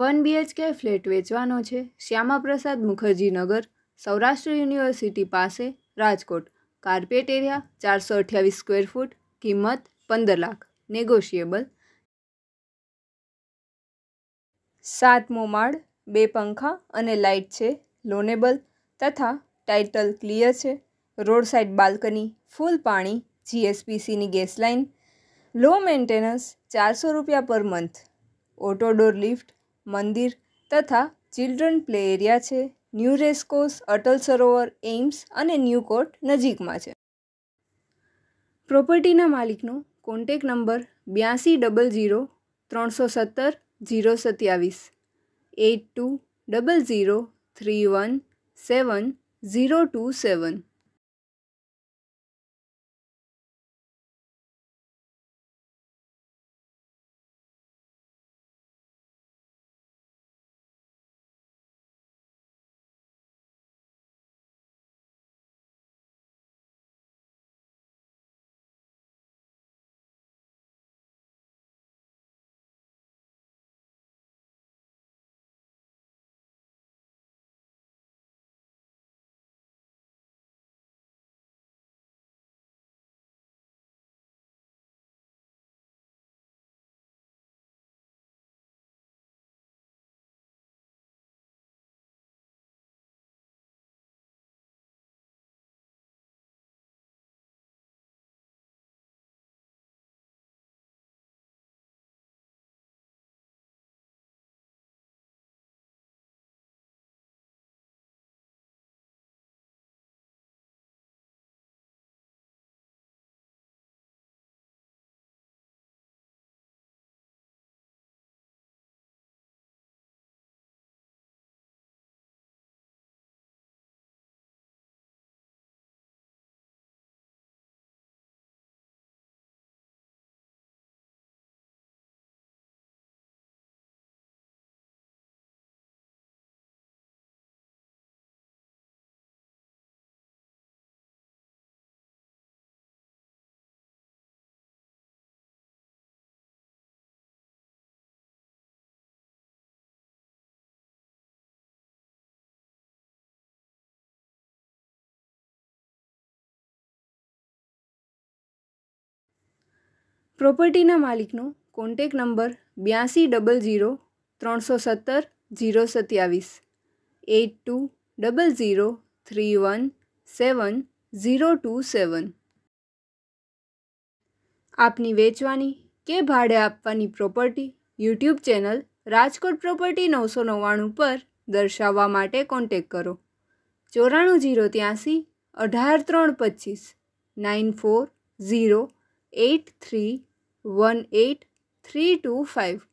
one BHK flat વેચવાનો છે શ્યામાપ્રસાદ મુખર્જી નગર સૌરાષ્ટ્ર યુનિવર્સિટી પાસે રાજકોટ કાર્પેટ એરિયા ચારસો અઠ્યાવીસ સ્ક્વેર ફૂટ કિંમત પંદર લાખ નેગોશિયેબલ સાતમો માળ બે પંખા અને લાઇટ છે લોનેબલ તથા ટાઇટલ ક્લિયર છે રોડ સાઇડ બાલ્કની ફૂલ પાણી જીએસપીસીની ગેસ લાઇન લો મેન્ટેનન્સ ચારસો રૂપિયા પર મંથ ઓટોડોર લિફ્ટ મંદિર તથા ચિલ્ડ્રન પ્લે એરિયા છે new racecourse Atal Sarovar AIIMS અને ન્યૂ કોર્ટ નજીકમાં છે પ્રોપર્ટીના માલિકનો કોન્ટેક નંબર બ્યાસી ડબલ ઝીરો ત્રણસો સત્તર ઝીરો સત્યાવીસ eight two double zero three one seven zero two seven પ્રોપર્ટીના માલિકનો કોન્ટેક નંબર બ્યાસી ડબલ ઝીરો ત્રણસો સત્તર ઝીરો સત્યાવીસ eight two double zero three one seven zero two seven આપની વેચવાની કે ભાડે આપવાની property YouTube channel Rajkot property નવસો નવ્વાણું પર દર્શાવવા માટે કોન્ટેક કરો ચોરાણું જીરો ત્યાંસી અઢાર ત્રણ પચીસ નાઇન ફોર ઝીરો 8318325